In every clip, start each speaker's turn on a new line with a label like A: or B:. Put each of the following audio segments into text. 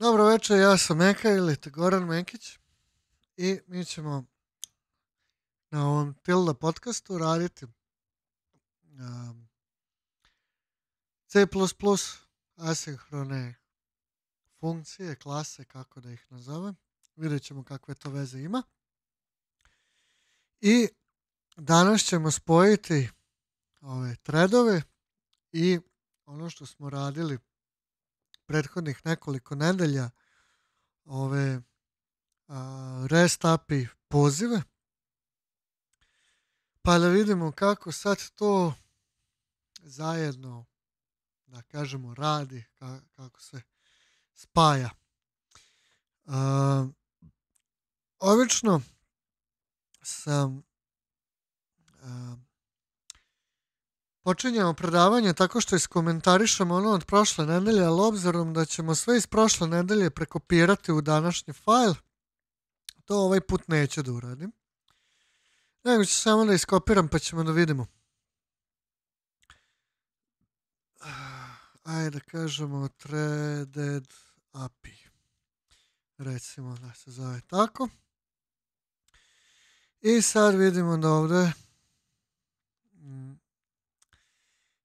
A: Dobro večer, ja sam Meka ili Goran Mekić i mi ćemo na ovom Tilda podcastu raditi um, C++ asinhrone funkcije, klase, kako da ih nazovem. Vidjet ćemo kakve to veze ima. I danas ćemo spojiti ove threadove i ono što smo radili prethodnih nekoliko nedelja ove a, REST API pozive. Pa da vidimo kako sad to zajedno, da kažemo, radi, ka, kako se spaja. A, obično sam a, počinjemo predavanje tako što iskomentarišemo ono od prošle nedelje, ali obzirom da ćemo sve iz prošle nedelje prekopirati u današnji fajl, to ovaj put neću da uradim. Nego ću samo da iskopiram pa ćemo da vidimo. Ajde da kažemo threaded API. Recimo da se zove tako. I sad vidimo da ovde mm,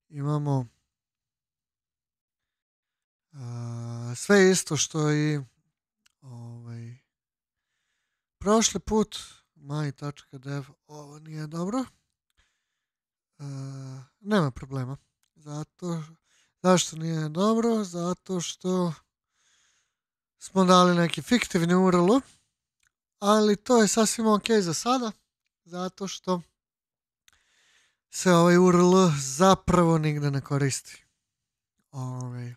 A: imamo a, sve isto što i ovaj, prošli put my.dev ovo nije dobro. A, nema problema. Zato, zašto nije dobro? Zato što smo dali neki fiktivni url ali to je sasvim ok za sada, zato što se ovaj URL zapravo nigde ne koristi. Ove. Ovaj.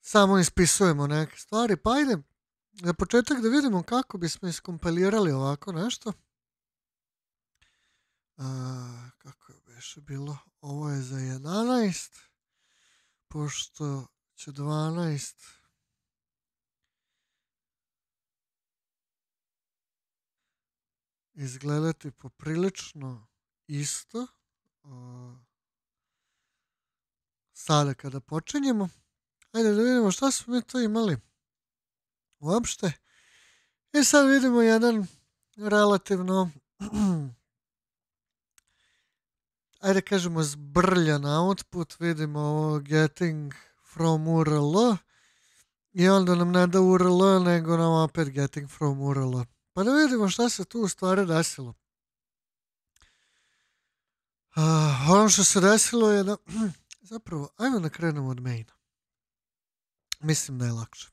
A: Samo ispisujemo neke stvari. Pa ajde, na početak da vidimo kako bismo iskompilirali ovako nešto. A, kako je beše bilo? Ovo je za 11, pošto će 12 izgledati poprilično isto sada kada počinjemo. Ajde da vidimo šta smo mi to imali uopšte. I e, sad vidimo jedan relativno ajde da kažemo zbrljan output, vidimo ovo getting from URL i onda nam ne da URL nego nam opet getting from URL. Pa da vidimo šta se tu u stvari desilo. Uh, ono što se desilo je da... Zapravo, ajmo da krenemo od maina. Mislim da je lakše.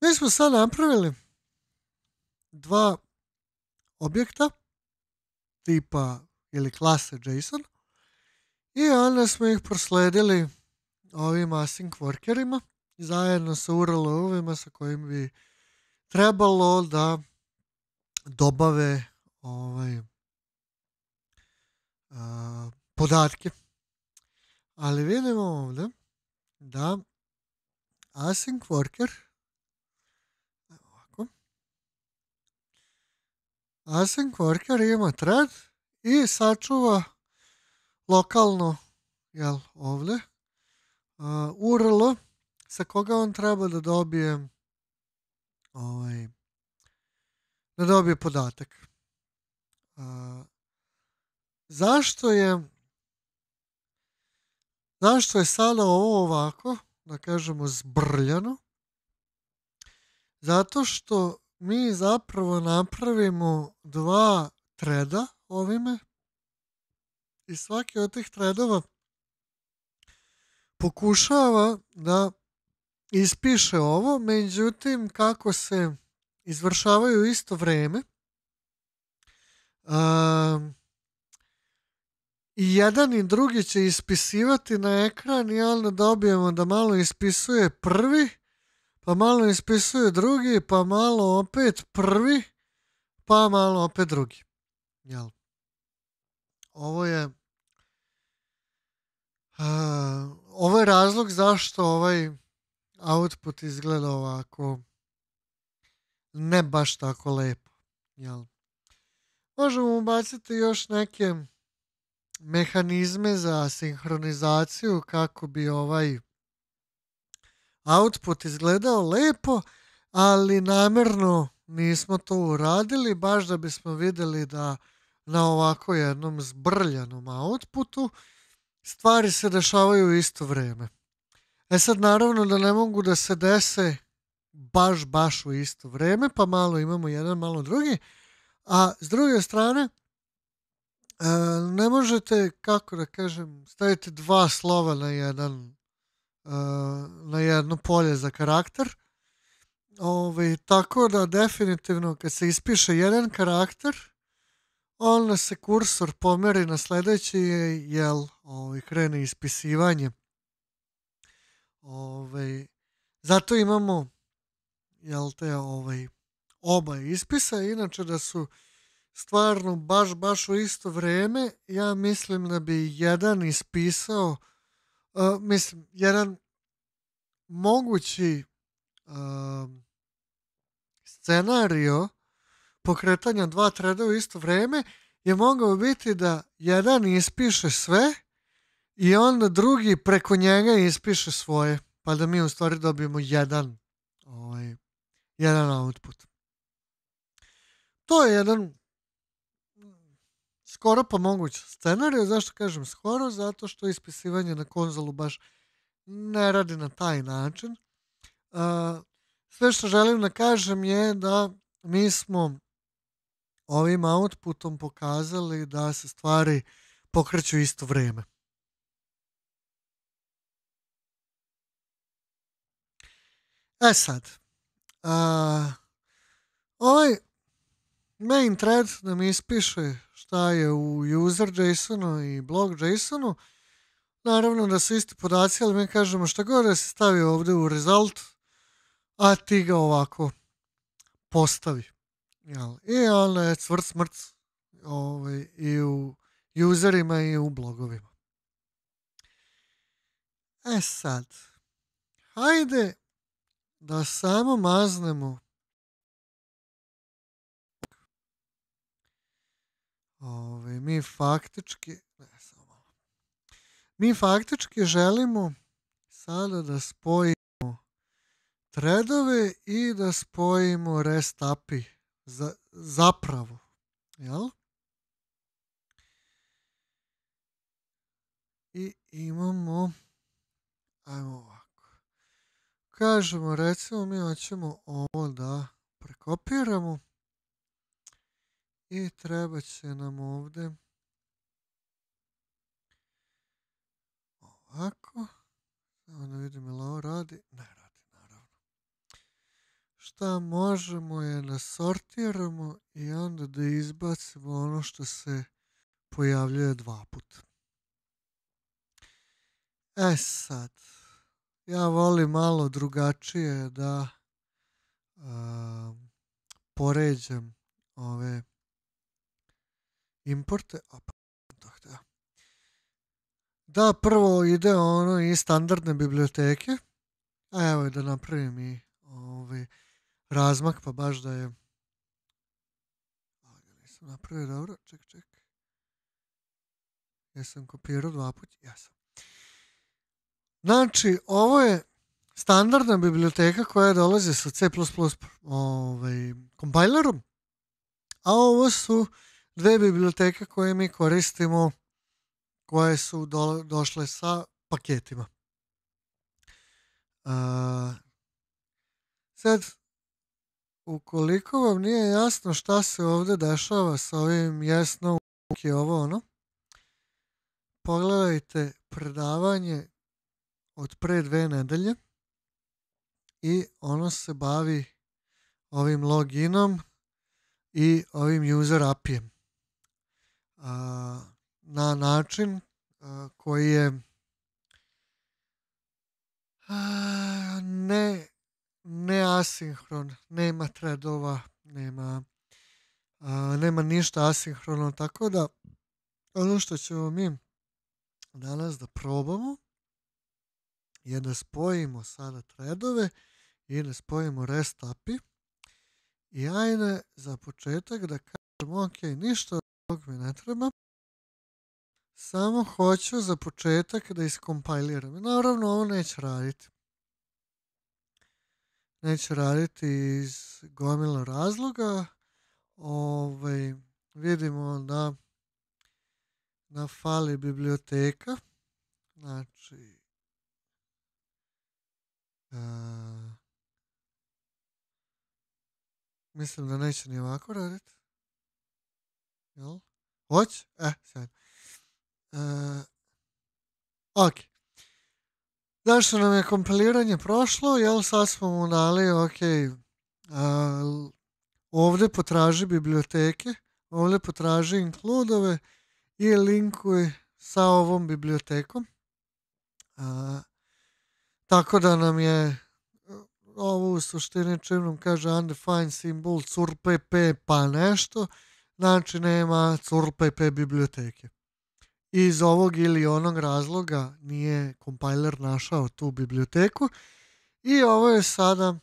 A: Mi smo sad napravili dva objekta tipa ili klase JSON i onda smo ih prosledili ovim async workerima zajedno sa URL-ovima sa kojim bi trebalo da dobave ovaj, a, podatke. Ali vidimo ovde da async worker ovako, async worker ima thread i sačuva lokalno jel, ovde a, URL sa koga on treba da dobije ovaj, da dobije podatak. A, zašto je zašto je sada ovo ovako, da kažemo zbrljano? Zato što mi zapravo napravimo dva treda ovime i svaki od tih tredova pokušava da ispiše ovo, međutim kako se izvršavaju isto vreme a, um, i jedan i drugi će ispisivati na ekran i onda dobijemo da malo ispisuje prvi, pa malo ispisuje drugi, pa malo opet prvi, pa malo opet drugi. Jel? Ovo je a, uh, ovo je razlog zašto ovaj output izgleda ovako ne baš tako lepo. Jel? Možemo ubaciti još neke mehanizme za sinhronizaciju kako bi ovaj output izgledao lepo, ali namerno nismo to uradili, baš da bismo videli da na ovako jednom zbrljanom outputu stvari se dešavaju u isto vreme. E sad, naravno da ne mogu da se dese baš, baš u isto vreme, pa malo imamo jedan, malo drugi, a s druge strane, e, ne možete, kako da kažem, staviti dva slova na jedan e, na jedno polje za karakter. Ove, ovaj, tako da definitivno kad se ispiše jedan karakter, onda se kursor pomeri na sledeći, jel, ove, ovaj, krene ispisivanje Ove, ovaj, zato imamo jel te, ovaj, oba ispisa, inače da su stvarno baš, baš u isto vreme, ja mislim da bi jedan ispisao, uh, mislim, jedan mogući uh, scenario pokretanja dva treda u isto vreme je mogao biti da jedan ispiše sve, i onda drugi preko njega ispiše svoje, pa da mi u stvari dobijemo jedan, ovaj, jedan output. To je jedan mm, skoro pa moguć scenarij. Zašto kažem skoro? Zato što ispisivanje na konzolu baš ne radi na taj način. Sve što želim da kažem je da mi smo ovim outputom pokazali da se stvari pokreću isto vreme. E sad, a, ovaj main thread mi ispiše šta je u user JSON-u i blog JSON-u. Naravno da su isti podaci, ali mi kažemo šta god da se stavi ovde u result, a ti ga ovako postavi. Jel? I onda je cvrt smrt ovaj, i u userima i u blogovima. E sad, hajde da samo maznemo Ove, mi faktički ne, samo malo. mi faktički želimo sada da spojimo tredove i da spojimo rest API za, zapravo jel? i imamo ajmo ovako kažemo, recimo, mi hoćemo ovo da prekopiramo i treba će nam ovde ovako. Samo da vidim ili ovo radi. Ne radi, naravno. Šta možemo je da sortiramo i onda da izbacimo ono što se pojavljuje dva puta. E sad, ja volim malo drugačije da a, poređam ove importe. Opa, to htio. Da, prvo ide ono i standardne biblioteke. A evo da napravim i ovaj razmak, pa baš da je... Ali nisam napravio dobro, ček, ček. Jesam kopirao dva puta? Jesam. Znači, ovo je standardna biblioteka koja dolazi sa C++ ovaj, kompajlerom, a ovo su dve biblioteke koje mi koristimo koje su do, došle sa paketima. Uh, sad, ukoliko vam nije jasno šta se ovde dešava sa ovim jesno i ovo ono, pogledajte predavanje od pre dve nedelje i ono se bavi ovim loginom i ovim user api apijem na način koji je ne, ne asinhron, nema threadova, nema, nema ništa asinhrono, tako da ono što ćemo mi danas da probamo je da spojimo sada threadove i da spojimo REST API. I ajde za početak da kažemo, ok, ništa od tog mi ne treba. Samo hoću za početak da iskompajliram. naravno ovo neće raditi. Neće raditi iz gomila razloga. Ovaj, vidimo da na fali biblioteka. Znači, A, mislim da neće ni ovako raditi. Jel? Hoće? E, eh, sad. A, ok. što nam je kompiliranje prošlo, jel sad smo mu dali, ok, a, ovde potraži biblioteke, ovde potraži inkludove i linkuj sa ovom bibliotekom. A, Tako da nam je ovo u suštini čim kaže undefined symbol curpepe pa nešto, znači nema curpepe biblioteke. Iz ovog ili onog razloga nije kompajler našao tu biblioteku i ovo je sada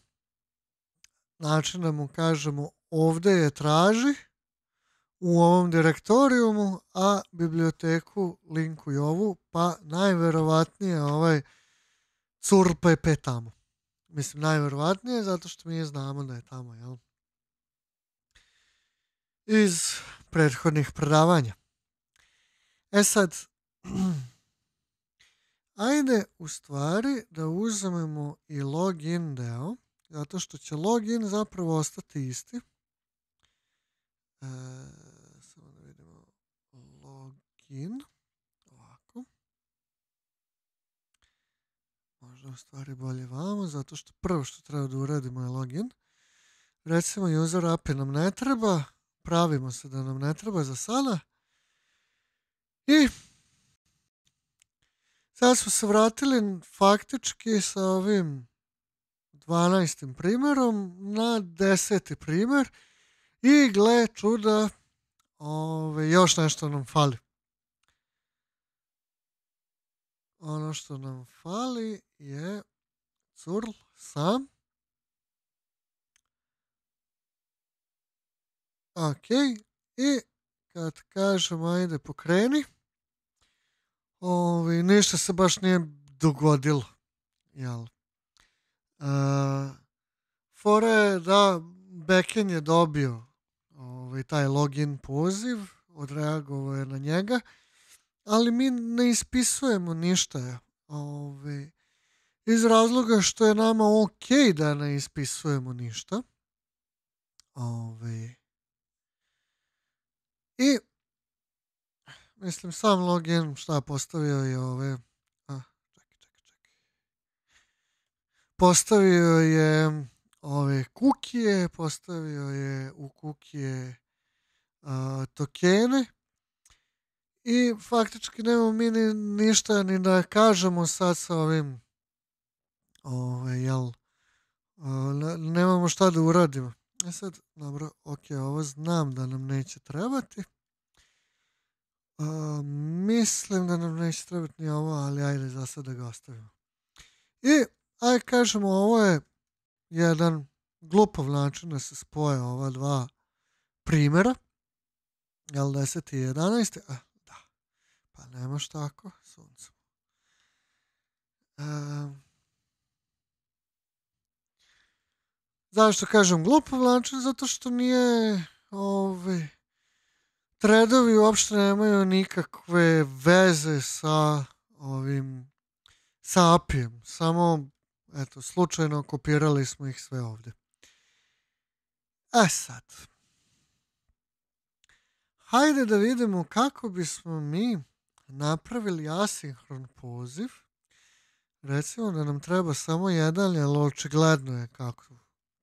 A: način da mu kažemo ovde je traži u ovom direktorijumu, a biblioteku linkuj ovu, pa najverovatnije ovaj CURPP tamo. Mislim, najverovatnije, zato što mi je znamo da je tamo, jel? Iz prethodnih predavanja. E sad, ajde u stvari da uzmemo i login deo, zato što će login zapravo ostati isti. E, samo da vidimo login. možda stvari bolje vamo, zato što prvo što treba da uradimo je login. Recimo, user API nam ne treba, pravimo se da nam ne treba za sada. I sad smo se vratili faktički sa ovim 12. primerom na 10. primer i gle čuda, ove, ovaj, još nešto nam fali. Ono što nam fali je curl sam. ok i kad kažem ajde pokreni ovi, ništa se baš nije dogodilo jel e, fora je da Bekin je dobio ovaj, taj login poziv odreagovao je na njega ali mi ne ispisujemo ništa ove, ovaj, iz razloga što je nama ok da ne ispisujemo ništa. Ove, ovaj. I mislim sam login šta postavio je ove a, čekaj, čekaj, čekaj. postavio je ove kukije, postavio je u kukije a, tokene I faktički nemamo mi ni, ništa ni da kažemo sad sa ovim, ove, ovaj, jel, ne, nemamo šta da uradimo. E sad, dobro, ok, ovo znam da nam neće trebati. A, mislim da nam neće trebati ni ovo, ali ajde za sad da ga ostavimo. I, aj kažemo, ovo je jedan glupav način da se spoje ova dva primjera. Jel 10 i 11. Pa nemaš tako, suncu. Um, zašto kažem glup Vlančan? Zato što nije ove... Ovaj, tredovi uopšte nemaju nikakve veze sa ovim sa apijem. Samo eto, slučajno kopirali smo ih sve ovde. E sad. Hajde da vidimo kako bismo mi napravili asinhron poziv, recimo da nam treba samo jedan, jer očigledno je kako,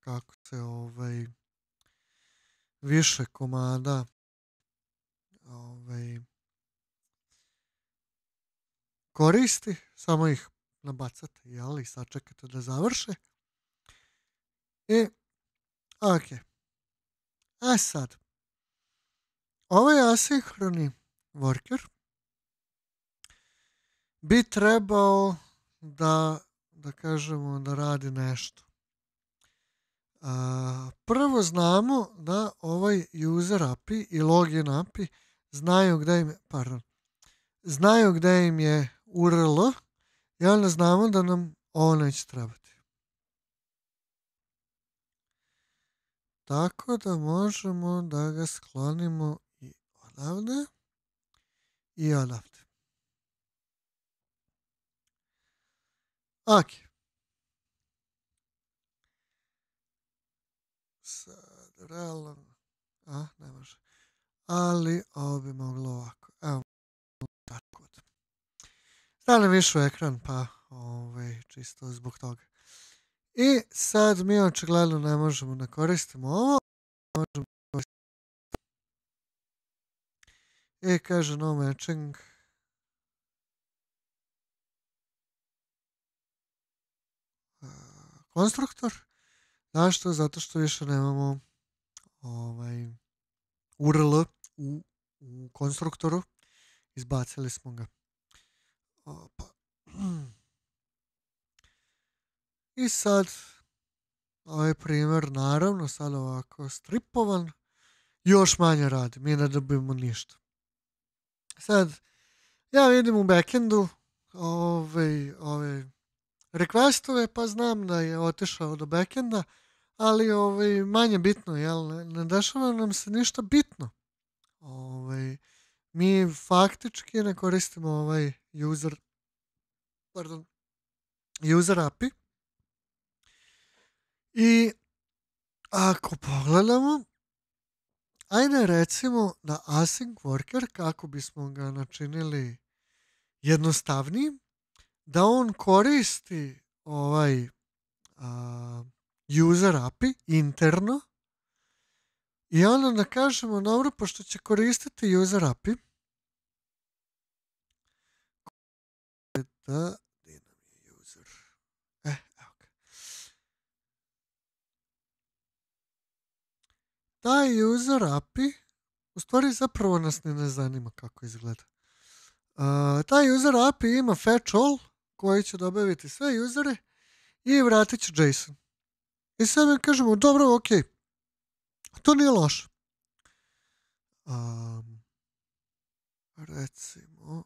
A: kako se ovaj, više komada ovaj, koristi, samo ih nabacate jel, i sačekate da završe. I, e, ok. A e sad, ovaj asinhroni worker bi trebao da, da kažemo, da radi nešto. A, prvo znamo da ovaj user API i login API znaju gde im, pardon, znaju gde im je URL i onda znamo da nam ovo neće trebati. Tako da možemo da ga sklonimo i odavde i odavde. Ok. Sad, realno... A, ne može. Ali ovo bi moglo ovako. Evo, tako da. Stavljam više u ekran, pa ovaj, čisto zbog toga. I sad mi očigledno ne možemo da koristimo ovo. Možemo da I kaže no matching. konstruktor. Zašto? Zato što više nemamo ovaj, URL u, u konstruktoru. Izbacili smo ga. Opa. I sad ovaj primer naravno sad ovako stripovan još manje radi, mi ne dobijemo ništa. Sad, ja vidim u backendu ovaj, ove, ove requestove, pa znam da je otišao do backenda, ali ovaj, manje bitno, jel? Ne, ne dešava nam se ništa bitno. Ovaj, mi faktički ne koristimo ovaj user, pardon, user API. I ako pogledamo, ajde recimo da async worker, kako bismo ga načinili jednostavnijim, da on koristi ovaj a, user API interno i onda da kažemo, dobro, pošto će koristiti user API, da, gde user? E, evo Taj user API, u stvari zapravo nas ne, ne zanima kako izgleda. Uh, taj user API ima fetch all, koji će dobaviti sve usere i vratit će JSON. I sad mi kažemo, dobro, ok, to nije loše. Um, recimo,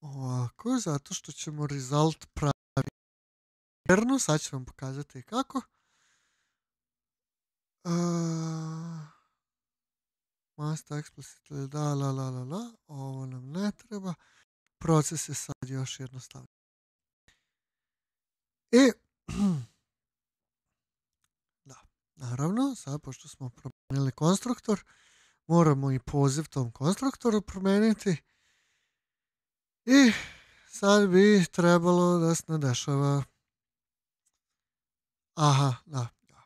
A: ovako, zato što ćemo result pravi interno, sad ću vam pokazati kako. Uh, master explicitly, da, la, la, la, la, ovo nam ne treba proces je sad još jednostavniji. E, da, naravno, sad pošto smo promenili konstruktor, moramo i poziv tom konstruktoru promeniti i sad bi trebalo da se ne aha, da, da.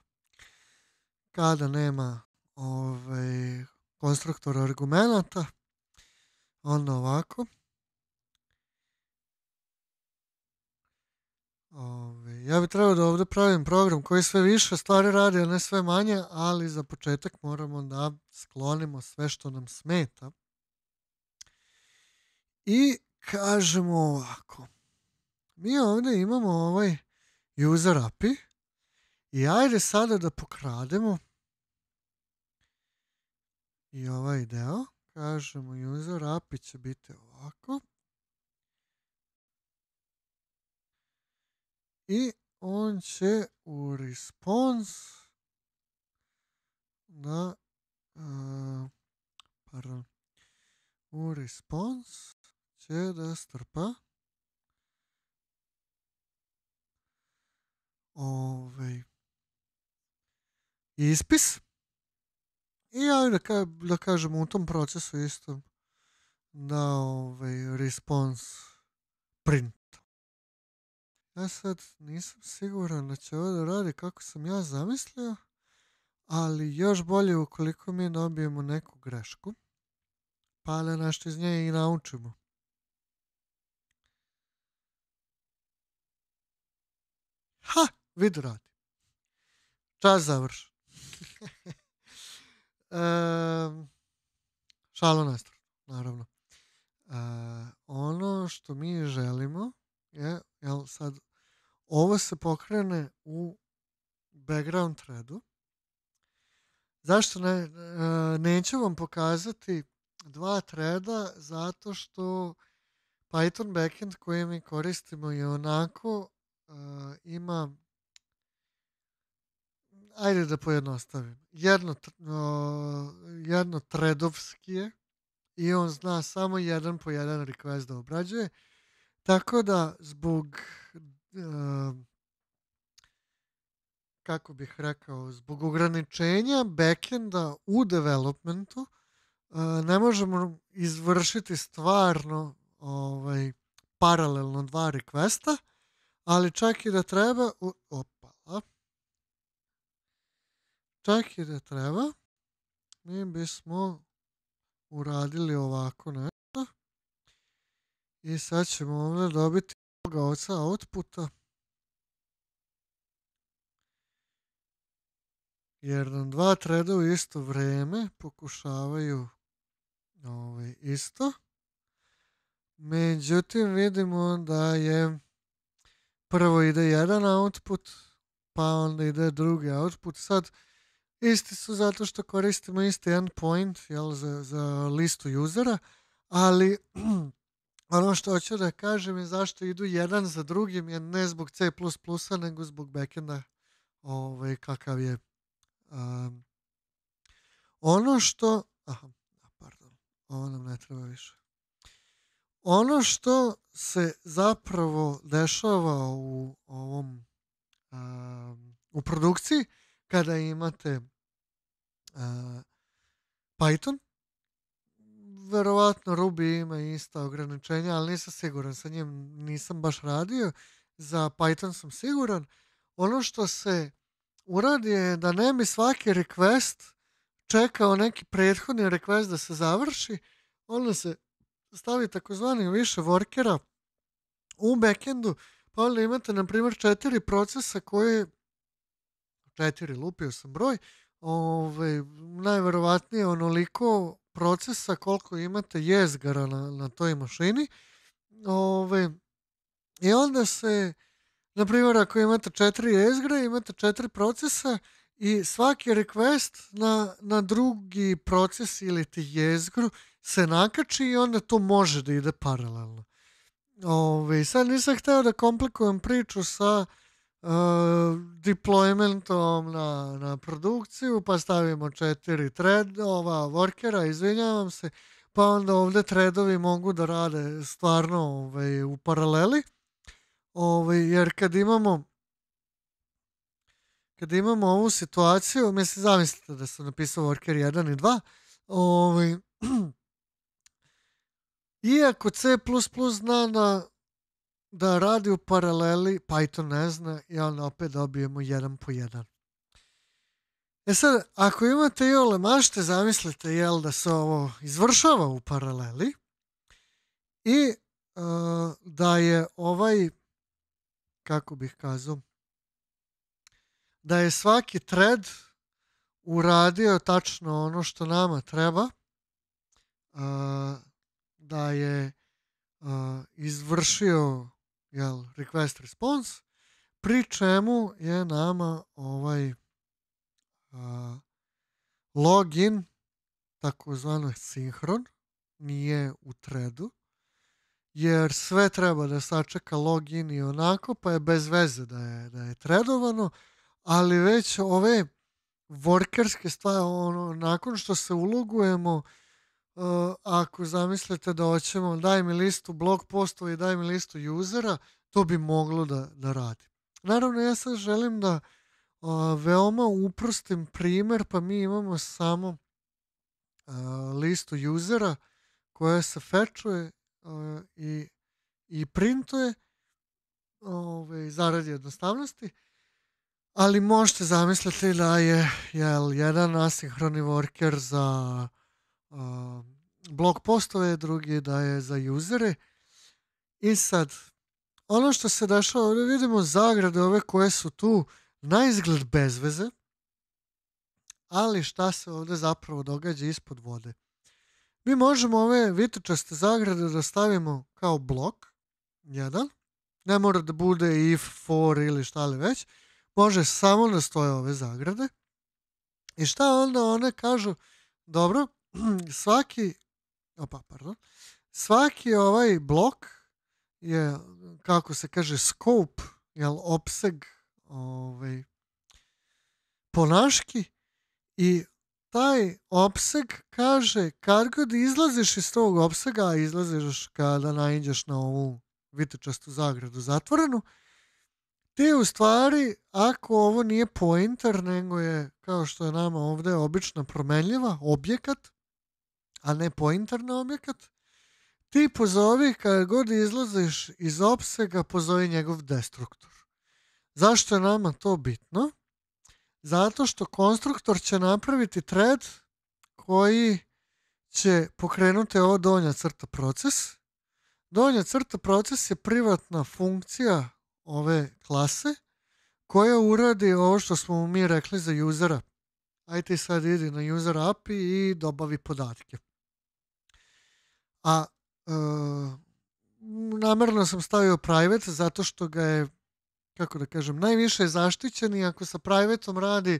A: kada nema ovaj, konstruktora argumenta onda ovako Ove, ja bi trebao da ovde pravim program koji sve više stvari radi, a ne sve manje, ali za početak moramo da sklonimo sve što nam smeta. I kažemo ovako. Mi ovde imamo ovaj user API i ajde sada da pokrademo i ovaj deo. Kažemo user API će biti ovako. i on će u response na uh, pardon u response će da strpa ovaj ispis i ja da, ka, da kažem u tom procesu isto da ovaj response print Ja sad nisam siguran da će ovo da radi kako sam ja zamislio, ali još bolje ukoliko mi dobijemo neku grešku, pa da nešto iz nje i naučimo. Ha, vid radi. Čas završen. um, šalo nastavno, naravno. Uh, ono što mi želimo je, jel sad, ovo se pokrene u background threadu. Zašto ne? E, neću vam pokazati dva threada? zato što Python backend koji mi koristimo je onako uh, ima ajde da pojednostavim. Jedno, uh, jedno tredovski je i on zna samo jedan po jedan request da obrađuje. Uh, Tako da, zbog, ehm, kako bih rekao, zbog ograničenja backenda u developmentu, eh, ne možemo izvršiti stvarno ovaj, paralelno dva requesta, ali čak i da treba, opa, čak i da treba, mi bismo uradili ovako, ne? I sad ćemo ovdje dobiti ovoga oca outputa. Jer nam dva treda u isto vreme pokušavaju ovaj, isto. Međutim, vidimo da je prvo ide jedan output, pa onda ide drugi output. Sad, isti su zato što koristimo isti endpoint jel, za, za listu usera, ali Ono što hoću da kažem je zašto idu jedan za drugim je ne zbog C++, nego zbog backenda ovaj, kakav je. Um, ono što... Aha, pardon, ovo nam ne treba više. Ono što se zapravo dešava u ovom um, u produkciji kada imate uh, Python, verovatno Ruby ima ista ograničenja, ali nisam siguran, sa njim nisam baš radio, za Python sam siguran. Ono što se uradi je da ne bi svaki request čekao neki prethodni request da se završi, onda se stavi takozvani više workera u backendu, pa onda imate, na primjer, četiri procesa koje, četiri, lupio sam broj, ove, ovaj, najverovatnije onoliko procesa koliko imate jezgara na, na toj mašini. Ove, I onda se, na primjer, ako imate četiri jezgra, imate četiri procesa i svaki request na, na drugi proces ili ti jezgru se nakači i onda to može da ide paralelno. Ove, sad nisam hteo da komplikujem priču sa uh, Uh, deploymentom na, na produkciju, pa stavimo četiri thread, ova workera, izvinjavam se, pa onda ovde threadovi mogu da rade stvarno ovaj, u paraleli, ovaj, jer kad imamo kad imamo ovu situaciju, mislim, zamislite da sam napisao worker 1 i 2, ovaj, iako C++ zna da da radi u paraleli, Python pa ne zna i onda opet dobijemo jedan po jedan. E sad, ako imate i ole mašte, zamislite jel da se ovo izvršava u paraleli i e, da je ovaj, kako bih kazao, da je svaki thread uradio tačno ono što nama treba, e, da je e, izvršio jel, request response, pri čemu je nama ovaj a, login takozvano sinhron, nije u threadu, jer sve treba da sačeka login i onako, pa je bez veze da je, da je threadovano, ali već ove workerske stvari, ono, nakon što se ulogujemo, uh, uh, ako zamislite da hoćemo daj mi listu blog postova i daj mi listu usera, to bi moglo da, da radi. Naravno, ja sad želim da uh, veoma uprostim primer, pa mi imamo samo uh, listu usera koja se fečuje uh, i, i printuje ove, ovaj, zaradi jednostavnosti, ali možete zamisliti da je jel, jedan asinhroni worker za uh, blog postove, drugi da je za usere. I sad, ono što se dešava, ovdje vidimo zagrade ove koje su tu na izgled bez veze, ali šta se ovdje zapravo događa ispod vode. Mi možemo ove vitočaste zagrade da stavimo kao blok, jedan, ne mora da bude if, for ili šta li već, može samo da stoje ove zagrade. I šta onda one kažu, dobro, svaki, opa, pardon, svaki ovaj blok je, kako se kaže, scope, jel, opseg ovaj, ponaški i taj opseg kaže kad god izlaziš iz tog opsega, a izlaziš kada nainđeš na ovu vitečastu zagradu zatvorenu, ti u stvari, ako ovo nije pointer, nego je, kao što je nama ovde obična promenljiva, objekat, a ne pointar na objekat, ti pozovi, kada god izlaziš iz opsega, pozovi njegov destruktor. Zašto je nama to bitno? Zato što konstruktor će napraviti thread koji će pokrenuti ovo donja crta proces. Donja crta proces je privatna funkcija ove klase koja uradi ovo što smo mi rekli za usera. Ajde sad idi na user API i dobavi podatke a uh, namerno sam stavio private zato što ga je, kako da kažem, najviše je zaštićen i ako sa privateom radi,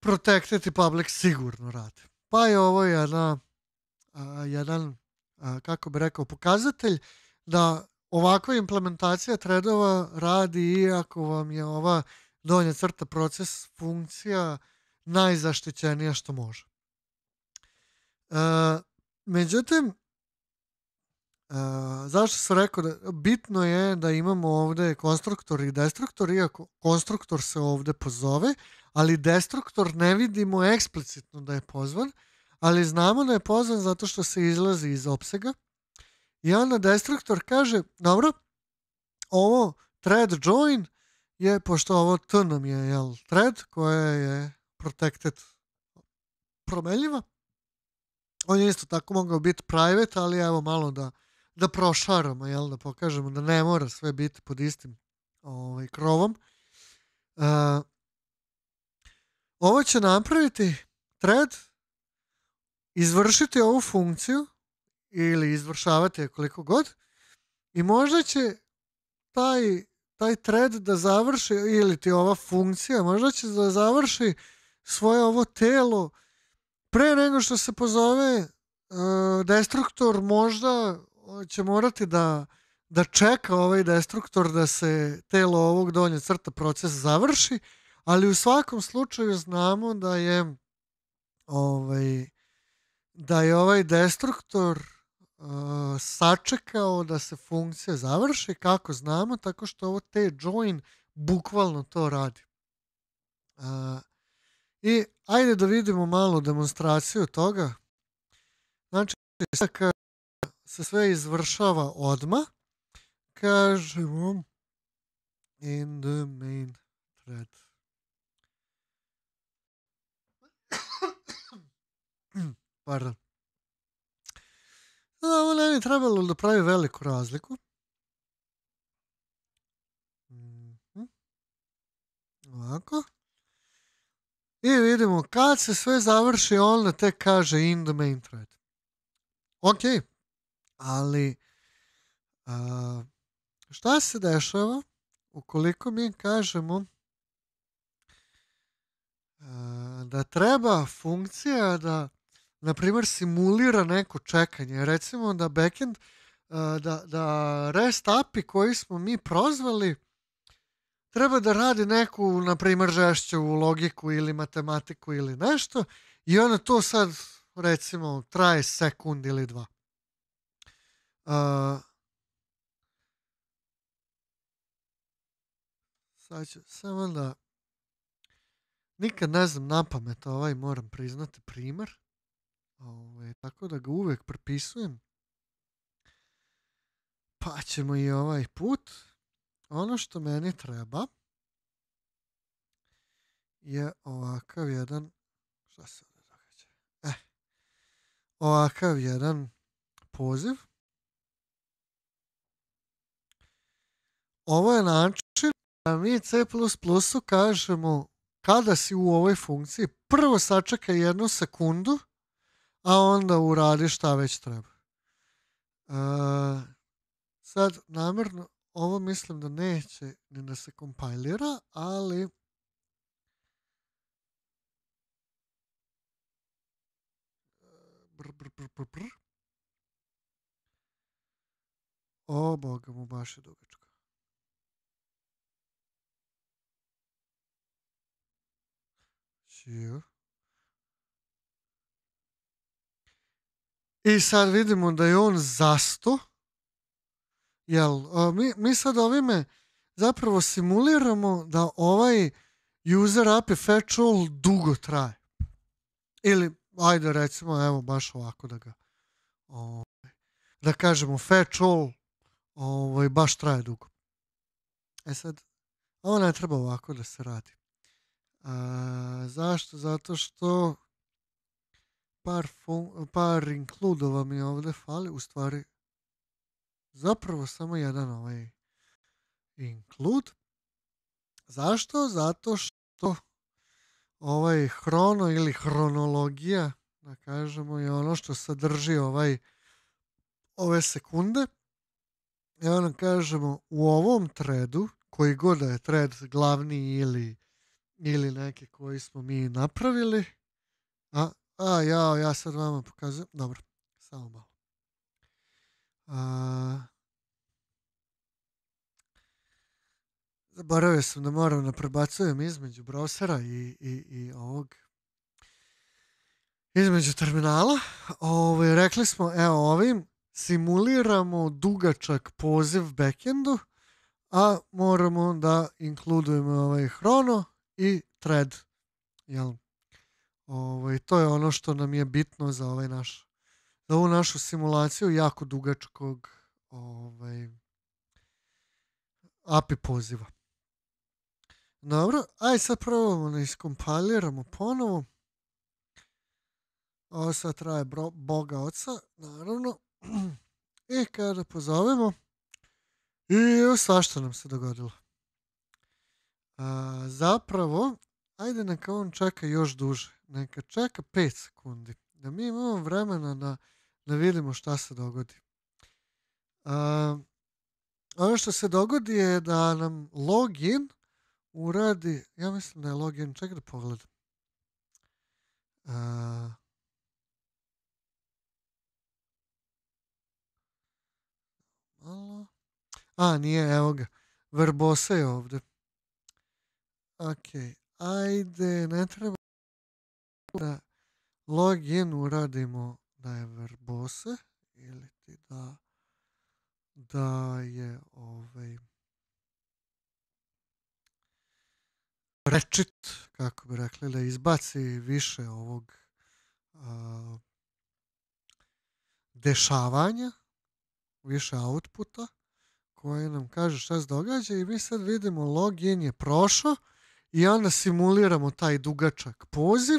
A: protected i public sigurno radi. Pa je ovo jedna, a, e, jedan, a, e, kako bi rekao, pokazatelj da ovakva implementacija threadova radi i ako vam je ova donja crta proces funkcija najzaštićenija što može. E, međutim, Uh, zašto sam rekao da bitno je da imamo ovde konstruktor i destruktor, iako konstruktor se ovde pozove, ali destruktor ne vidimo eksplicitno da je pozvan, ali znamo da je pozvan zato što se izlazi iz opsega. I onda destruktor kaže, dobro, ovo thread join je, pošto ovo t nam je jel, thread koja je protected promenljiva, on je isto tako mogao biti private, ali evo malo da da prošaramo, jel, da pokažemo da ne mora sve biti pod istim ovaj, krovom. Uh, ovo će napraviti thread, izvršiti ovu funkciju ili izvršavati je koliko god i možda će taj, taj thread da završi ili ti ova funkcija možda će da završi svoje ovo telo pre nego što se pozove uh, destruktor možda će morati da, da čeka ovaj destruktor da se telo ovog donje crta proces završi, ali u svakom slučaju znamo da je ovaj, da je ovaj destruktor eh, sačekao da se funkcija završi, kako znamo, tako što ovo te join bukvalno to radi. Uh, I ajde da vidimo malo demonstraciju toga. Znači, se sve izvršava odma, kažemo in the main thread. Pardon. Da, ovo ne bi trebalo da pravi veliku razliku. Mhm. Ovako. I vidimo, kad se sve završi, onda tek kaže in the main thread. Okej. Okay ali a, šta se dešava ukoliko mi kažemo a, da treba funkcija da na primjer simulira neko čekanje recimo da backend a, da, da REST API koji smo mi prozvali treba da radi neku na primjer žešću logiku ili matematiku ili nešto i ono to sad recimo traje sekund ili dva A, sad ću samo da... Nikad ne znam na pamet ovaj, moram priznati, primer. Ove, ovaj, tako da ga uvek prepisujem. Pa ćemo i ovaj put. Ono što meni treba je ovakav jedan... Šta se ovdje događa? Eh, ovakav jedan poziv ovo je način da mi C++ kažemo kada si u ovoj funkciji, prvo sačeka jednu sekundu, a onda uradi šta već treba. E, sad, namjerno, ovo mislim da neće ni da se kompajlira, ali Br, br, br, br, br. O, Boga mu, baš je dugo you. I sad vidimo da je on zasto. Jel, mi, mi sad ovime zapravo simuliramo da ovaj user api fetch all dugo traje. Ili, ajde recimo, evo baš ovako da ga ovaj, da kažemo fetch all ovaj, baš traje dugo. E sad, ovo ne treba ovako da se radi. A, zašto? Zato što par, fun, par inkludova mi ovde fali, u stvari zapravo samo jedan ovaj include. Zašto? Zato što ovaj hrono ili hronologija, da kažemo, je ono što sadrži ovaj ove sekunde. Evo nam kažemo u ovom tredu, koji god da je tred glavni ili ili neke koji smo mi napravili. A, a ja, ja sad vama pokazujem. Dobro, samo malo. A, zaboravio sam da moram da prebacujem između brosera i, i, i ovog između terminala. Ovo, ovaj, rekli smo, evo ovim simuliramo dugačak poziv backendu, a moramo da inkludujemo ovaj hrono, i thread. Jel? Ovo, ovaj, to je ono što nam je bitno za ovaj naš za ovu našu simulaciju jako dugačkog ovaj, API poziva. Dobro, aj sad probamo da iskompaliramo ponovo. Ovo sad traje bro, Boga oca, naravno. I kada pozovemo, i evo svašta nam se dogodilo. A, zapravo, ajde neka on čeka još duže. Neka čeka 5 sekundi. Da mi imamo vremena da, da vidimo šta se dogodi. A, ono što se dogodi je da nam login uradi, ja mislim da je login, čekaj da pogledam. A, malo. A, nije, evo ga. Verbose je ovde. Ok, ajde, ne treba da login uradimo da je verbose ili ti da da je ovaj rečit, kako bi rekli, da izbaci više ovog a, dešavanja, više outputa koje nam kaže šta se događa i mi sad vidimo login je prošao i onda simuliramo taj dugačak poziv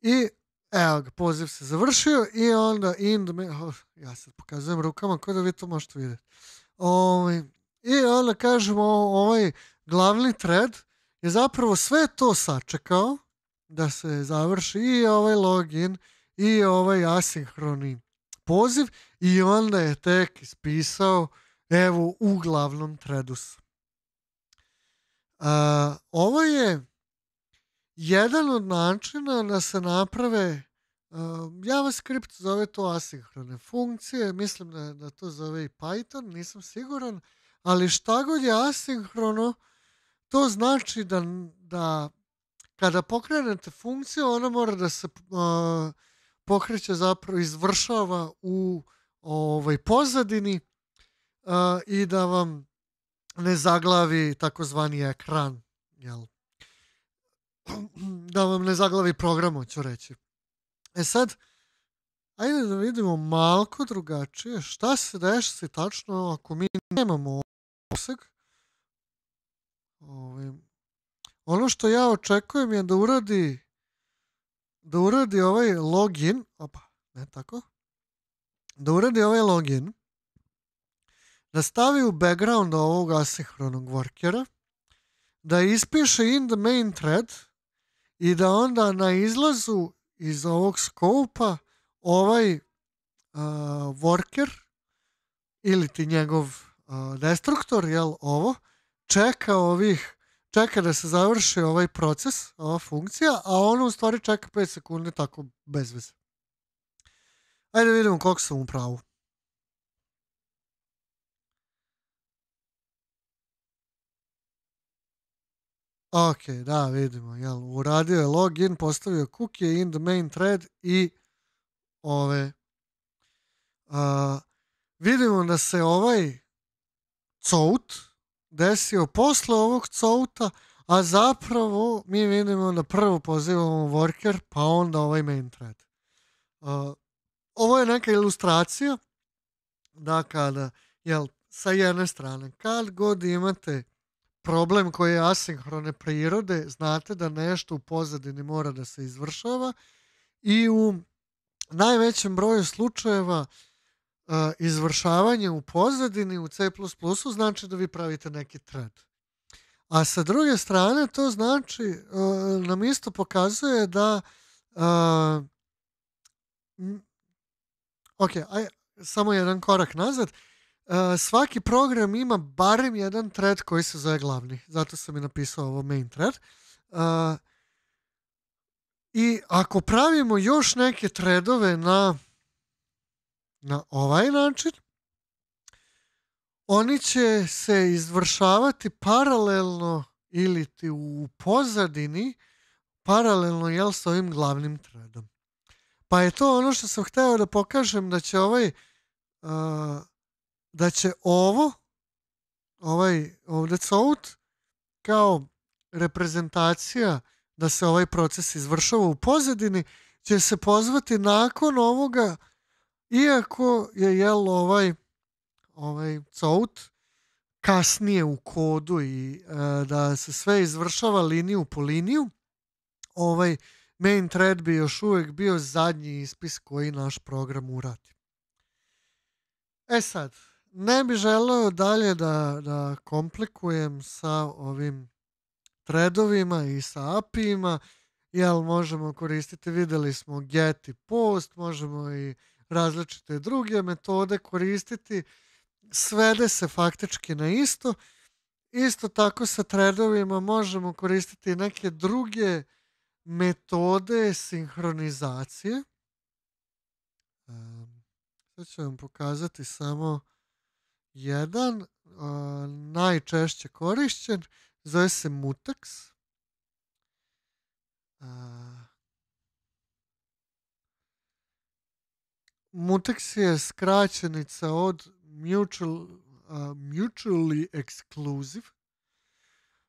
A: i evo ga, poziv se završio i onda in the middle, oh, ja sad pokazujem rukama kao da vi to možete vidjeti. Ovaj, I onda kažemo ovaj glavni thread je zapravo sve to sačekao da se završi i ovaj login i ovaj asinhroni poziv i onda je tek ispisao evo u glavnom threadu A, ovo je jedan od načina da se naprave a, JavaScript zove to asinhrone funkcije, mislim da, da to zove i Python, nisam siguran, ali šta god je asinhrono, to znači da, da kada pokrenete funkciju, ona mora da se a, pokreće zapravo izvršava u ovaj pozadini a, i da vam ne zaglavi takozvani ekran, jel? Da vam ne zaglavi program, hoću reći. E sad, ajde da vidimo malko drugačije šta se desi tačno ako mi nemamo opseg. Ovim. Ovaj, ono što ja očekujem je da uradi da uradi ovaj login, opa, ne tako, da uradi ovaj login, nastavi da u background ovog asinhronog workera, da ispiše in the main thread i da onda na izlazu iz ovog skopa ovaj uh, worker ili ti njegov uh, destruktor, jel ovo, čeka ovih čeka da se završi ovaj proces, ova funkcija, a ono u stvari čeka 5 sekundi tako bez veze. Ajde da vidimo koliko sam u pravu. Ok, da, vidimo. Jel, uradio je login, postavio cookie in the main thread i ove... Uh, vidimo da se ovaj cout desio posle ovog couta, a zapravo mi vidimo da prvo pozivamo worker, pa onda ovaj main thread. Uh, ovo je neka ilustracija da kada, jel, sa jedne strane, kad god imate problem koji je asinhrone prirode, znate da nešto u pozadini mora da se izvršava i u najvećem broju slučajeva e, izvršavanje u pozadini u C++ znači da vi pravite neki thread. A sa druge strane to znači e, nam isto pokazuje da e, ok, aj, samo jedan korak nazad. Eh, svaki program ima barem jedan thread koji se zove glavni. Zato sam i napisao ovo main thread. Uh, I ako pravimo još neke threadove na, na ovaj način, oni će se izvršavati paralelno ili ti u pozadini paralelno jel s ovim glavnim threadom. Pa je to ono što sam hteo da pokažem da će ovaj uh, da će ovo, ovaj ovde cout, kao reprezentacija da se ovaj proces izvršava u pozadini, će se pozvati nakon ovoga, iako je jel ovaj ovaj cout kasnije u kodu i e, da se sve izvršava liniju po liniju, ovaj main thread bi još uvek bio zadnji ispis koji naš program uradi. E sad, ne bi želeo dalje da, da komplikujem sa ovim threadovima i sa API-ima, jel možemo koristiti, videli smo get i post, možemo i različite druge metode koristiti, svede se faktički na isto. Isto tako sa threadovima možemo koristiti neke druge metode sinhronizacije. Um, sad ću vam pokazati samo jedan a, najčešće korišćen zove se Mutex A, Mutex je skraćenica od mutual, uh, mutually exclusive,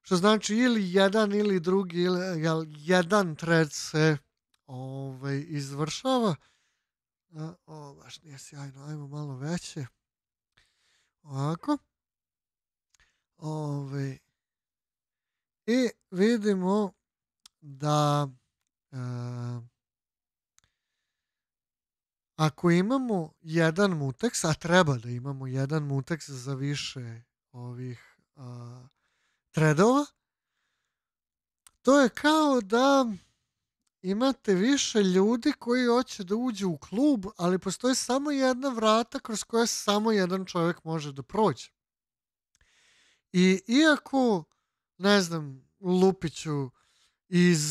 A: što znači ili jedan ili drugi, ili, jel, jedan thread se ovaj, izvršava. Uh, ovo baš nije sjajno, ajmo malo veće. Ovako. Ove, e, vidimo da a, e, ako imamo jedan mutex, a treba da imamo jedan mutex za više ovih a, tredova, to je kao da imate više ljudi koji hoće da uđu u klub, ali postoji samo jedna vrata kroz koje samo jedan čovjek može da prođe. I iako, ne znam, Lupiću iz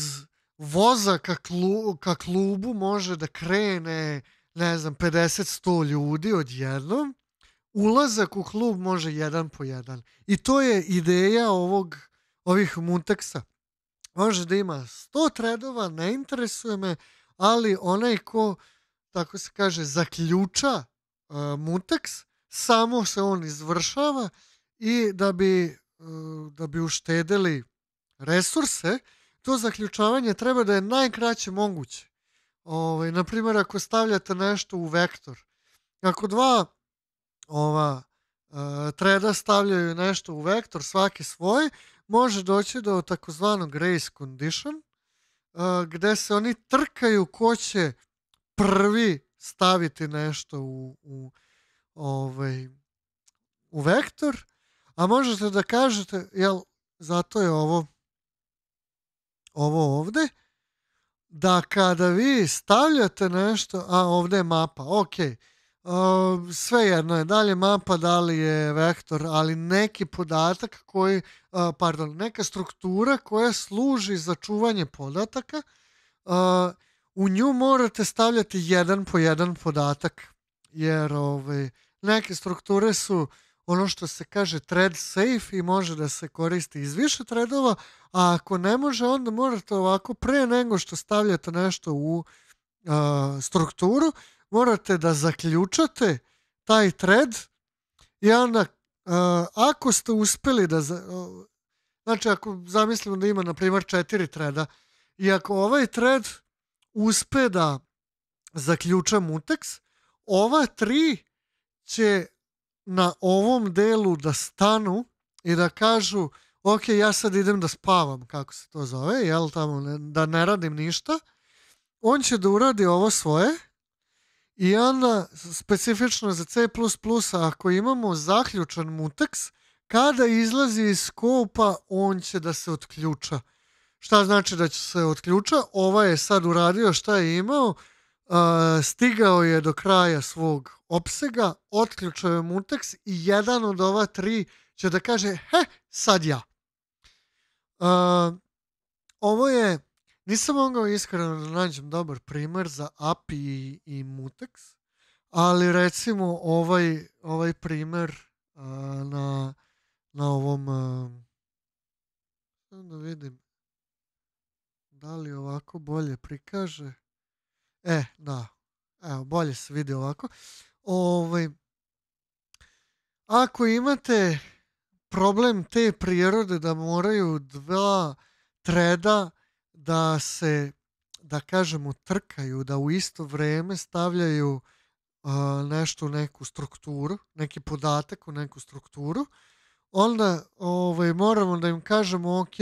A: voza ka, klu, ka klubu može da krene, ne znam, 50-100 ljudi odjednom, ulazak u klub može jedan po jedan. I to je ideja ovog, ovih Munteksa može da ima 100 threadova, ne interesuje me, ali onaj ko, tako se kaže, zaključa uh, e, mutex, samo se on izvršava i da bi, uh, da bi uštedeli resurse, to zaključavanje treba da je najkraće moguće. Ovaj, naprimjer, ako stavljate nešto u vektor, ako dva ova, uh, treda stavljaju nešto u vektor, svaki svoj, može doći do takozvanog race condition, gde se oni trkaju ko će prvi staviti nešto u, u, ovaj, u vektor, a možete da kažete, jel, zato je ovo ovo ovde, da kada vi stavljate nešto, a ovde je mapa, okej, okay Uh, ehm, svejedno je, da li je mapa, da li je vektor, ali neki podatak koji, uh, pardon, neka struktura koja služi za čuvanje podataka, uh, u nju morate stavljati jedan po jedan podatak, jer ovaj, neke strukture su ono što se kaže thread safe i može da se koristi iz više threadova, a ako ne može, onda morate ovako pre nego što stavljate nešto u uh, strukturu, morate da zaključate taj thread i onda uh, ako ste uspeli da uh, znači ako zamislimo da ima na primjer četiri treda i ako ovaj thread uspe da zaključa mutex ova tri će na ovom delu da stanu i da kažu ok, ja sad idem da spavam, kako se to zove, jel tamo, ne, da ne radim ništa, on će da uradi ovo svoje I onda, specifično za C++, ako imamo zaključan mutex, kada izlazi iz skopa, on će da se otključa. Šta znači da će se otključa? Ova je sad uradio šta je imao, stigao je do kraja svog opsega, otključao je mutex i jedan od ova tri će da kaže, he, sad ja. ovo je Nisam mogao iskreno da nađem dobar primer za API i, i Mutex, ali recimo ovaj, ovaj primer uh, na, na ovom... Uh, da vidim da li ovako bolje prikaže. E, da. Evo, bolje se vidi ovako. Ovaj, ako imate problem te prirode da moraju dva treda da se, da kažemo, trkaju, da u isto vreme stavljaju nešto u neku strukturu, neki podatak u neku strukturu, onda ovaj, moramo da im kažemo, ok,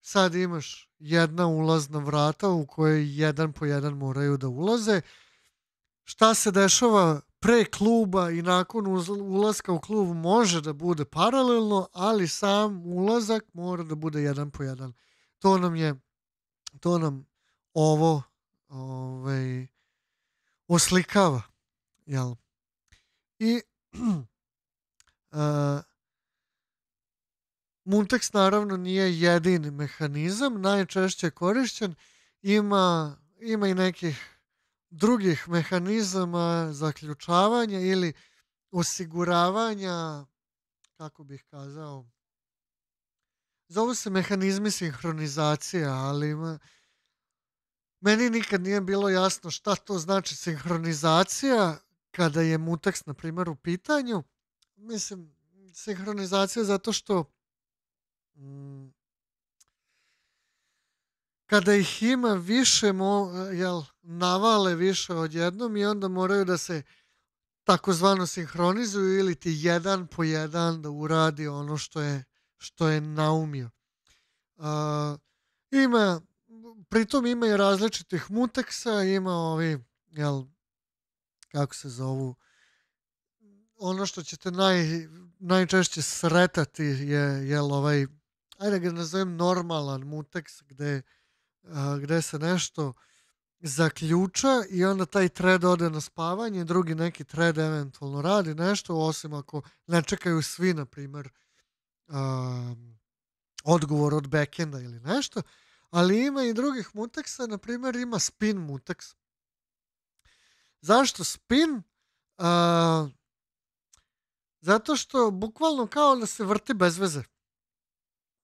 A: sad imaš jedna ulazna vrata u koje jedan po jedan moraju da ulaze, šta se dešava pre kluba i nakon ulaska u klub može da bude paralelno, ali sam ulazak mora da bude jedan po jedan. To nam je to nam ovo ovaj, oslikava. Jel? I uh, e, Munteks naravno nije jedini mehanizam, najčešće korišćen. Ima, ima i nekih drugih mehanizama zaključavanja ili osiguravanja, kako bih kazao, zovu se mehanizmi sinhronizacije, ali meni nikad nije bilo jasno šta to znači sinhronizacija kada je mutaks, na primjer, u pitanju. Mislim, sinhronizacija zato što mm, kada ih ima više, mo, jel, navale više od odjednom i onda moraju da se takozvano sinhronizuju ili ti jedan po jedan da uradi ono što je što je naumio. Uh, ima, pritom ima i različitih muteksa, ima ovi, jel, kako se zovu, ono što ćete naj, najčešće sretati je, jel, ovaj, ajde ga nazovem normalan muteks, gde, a, gde se nešto zaključa i onda taj thread ode na spavanje, drugi neki thread eventualno radi nešto, osim ako ne čekaju svi, na primer, uh, um, odgovor od backenda ili nešto, ali ima i drugih mutaksa, na primjer ima spin mutaks. Zašto spin? Uh, zato što bukvalno kao da se vrti bez veze.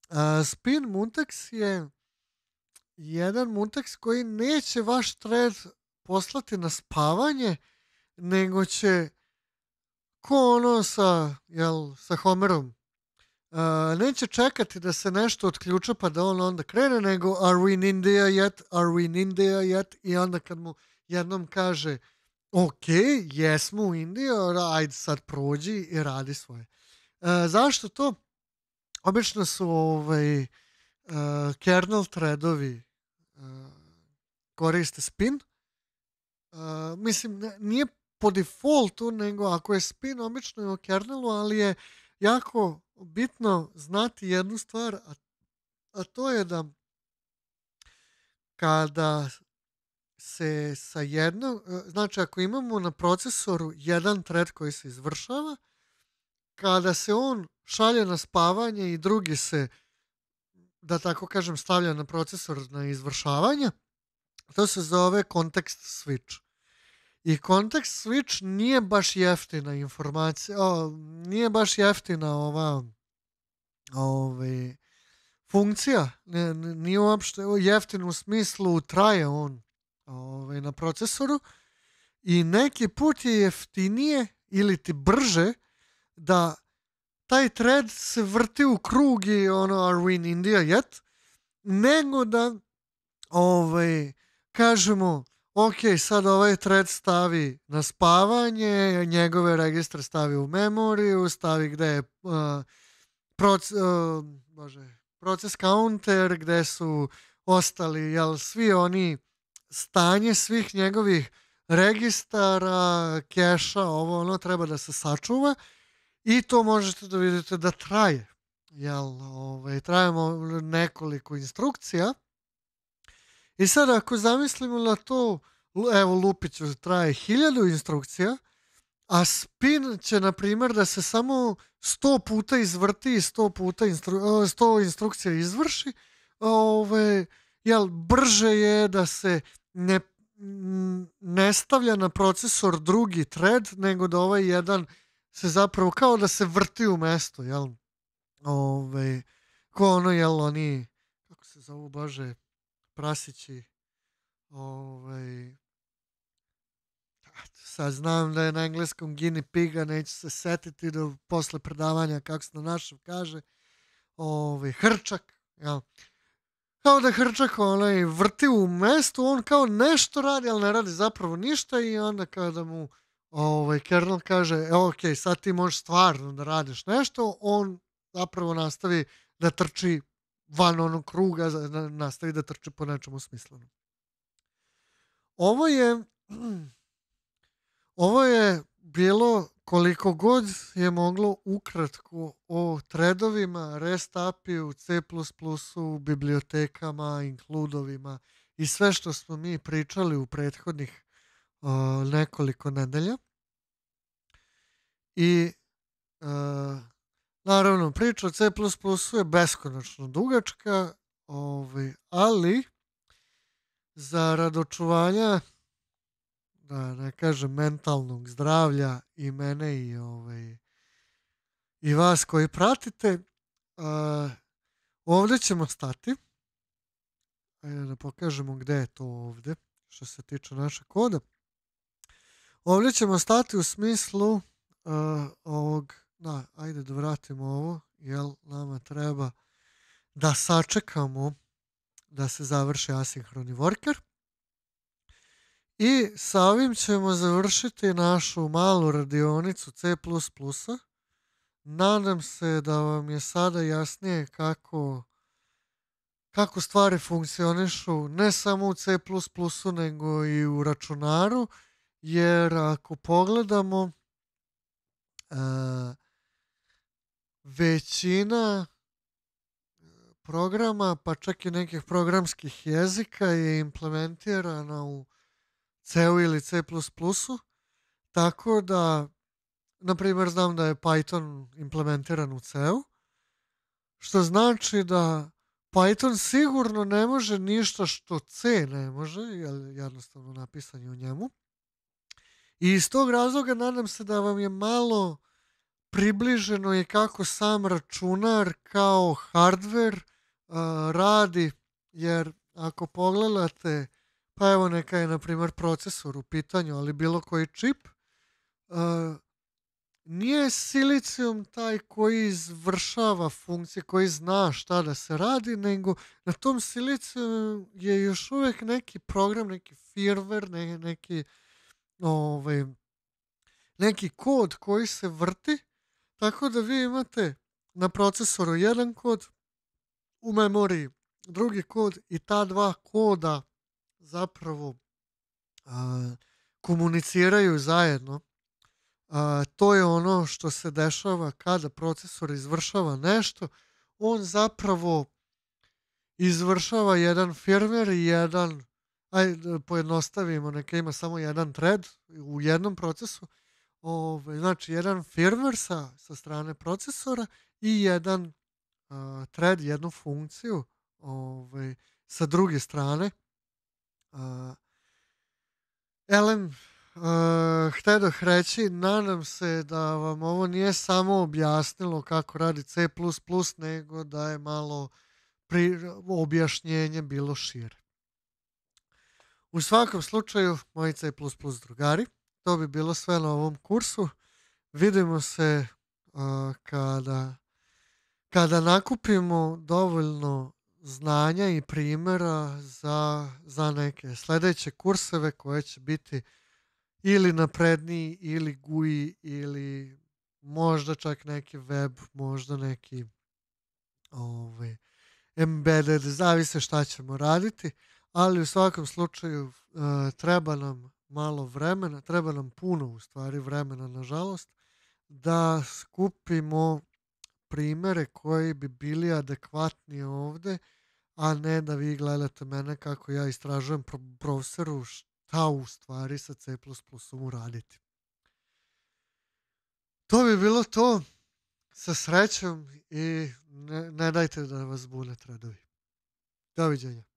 A: A, spin mutex je jedan mutex koji neće vaš thread poslati na spavanje, nego će ko ono sa, jel, sa Homerom Uh, neće čekati da se nešto otključa pa da on onda krene, nego are we in India yet, are we in India yet i onda kad mu jednom kaže ok, jesmo u Indiji, ajde sad prođi i radi svoje. Uh, zašto to? Obično su ovaj, uh, kernel threadovi koriste spin. mislim, nije po defaultu, nego ako je spin, obično je u kernelu, ali je jako bitno znati jednu stvar, a, a to je da kada se sa jednom, e, znači ako imamo na procesoru jedan thread koji se izvršava, kada se on šalje na spavanje i drugi se, da tako kažem, stavlja na procesor na izvršavanje, to se zove kontekst switch. I kontekst switch nije baš jeftina informacija, o, nije baš jeftina ova ove, ovaj, funkcija, ne, nije uopšte jeftin u smislu traje on ove, ovaj, na procesoru i neki put je jeftinije ili ti brže da taj thread se vrti u krug i ono are we in India yet nego da ovaj, kažemo ok, sad ovaj thread stavi na spavanje, njegove registre stavi u memoriju, stavi gde je uh, proc, uh, bože, proces counter, gde su ostali, jel, svi oni stanje svih njegovih registara, keša, ovo ono treba da se sačuva i to možete da vidite da traje. Jel, ovaj, trajemo nekoliko instrukcija I sad ako zamislimo na to, evo Lupić traje hiljadu instrukcija, a spin će, na primjer, da se samo 100 puta izvrti i 100, puta instru, 100 instrukcija izvrši, ove, jel, brže je da se ne, ne stavlja na procesor drugi thread, nego da ovaj jedan se zapravo kao da se vrti u mesto, jel? Ove, ko ono, jel, oni, kako se zovu, bože, prasići. Ovaj, sad znam da je na engleskom guinea piga, neću se setiti do posle predavanja kako se na našem kaže. Ovaj, hrčak. Ja. Kao da hrčak onaj vrti u mestu, on kao nešto radi, ali ne radi zapravo ništa i onda kada mu ovaj, kernel kaže, e, ok, sad ti možeš stvarno da radiš nešto, on zapravo nastavi da trči van onog kruga nastavi da trče po nečemu smislenom. Ovo je ovo je bilo koliko god je moglo ukratko o tredovima, restapiju, C++, u bibliotekama, inkludovima i sve što smo mi pričali u prethodnih uh, nekoliko nedelja. I uh, Naravno, priča o C++ je beskonačno dugačka, ovaj, ali zarad očuvanja da ne kažem mentalnog zdravlja i mene i ovaj i vas koji pratite uh, ovde ćemo stati Ajde da pokažemo gde je to ovde, što se tiče naše koda ovdje ćemo stati u smislu uh, ovog da, ajde da vratimo ovo, jel nama treba da sačekamo da se završi asinhroni worker. I sa ovim ćemo završiti našu malu radionicu C++. Nadam se da vam je sada jasnije kako, kako stvari funkcionišu ne samo u C++ nego i u računaru, jer ako pogledamo uh, većina e, programa, pa čak i nekih programskih jezika je implementirana u c ili c tako da, na primjer, znam da je Python implementiran u c što znači da Python sigurno ne može ništa što C ne može, jer jednostavno napisan je u njemu. I iz tog razloga nadam se da vam je malo približeno je kako sam računar kao hardware radi, jer ako pogledate, pa evo neka je na primjer procesor u pitanju, ali bilo koji čip, uh, nije silicijum taj koji izvršava funkcije, koji zna šta da se radi, nego na tom silicijum je još uvek neki program, neki firmware, ne, neki, ovaj, neki kod koji se vrti Tako da vi imate na procesoru jedan kod, u memoriji drugi kod i ta dva koda zapravo a, komuniciraju zajedno. A, to je ono što se dešava kada procesor izvršava nešto. On zapravo izvršava jedan firmware i jedan, ajde da pojednostavimo, neka ima samo jedan thread u jednom procesu, Ove, znači, jedan firmware sa, sa strane procesora i jedan a, thread, jednu funkciju ove, sa druge strane. A, Elem, Uh, htedoh da reći, nadam se da vam ovo nije samo objasnilo kako radi C++, nego da je malo pri, objašnjenje bilo šire. U svakom slučaju, moji C++ drugari, to bi bilo sve na ovom kursu. Vidimo se uh, kada, kada nakupimo dovoljno znanja i primera za, za neke sledeće kurseve koje će biti ili napredniji ili GUI ili možda čak neki web, možda neki ovaj, embedded, zavise šta ćemo raditi, ali u svakom slučaju uh, treba nam malo vremena, treba nam puno u stvari vremena, nažalost, da skupimo primere koji bi bili adekvatni ovde, a ne da vi gledate mene kako ja istražujem pro browseru šta u stvari sa C++ uraditi. To bi bilo to. Sa srećom i ne, ne dajte da vas bune tradovi. Doviđenja.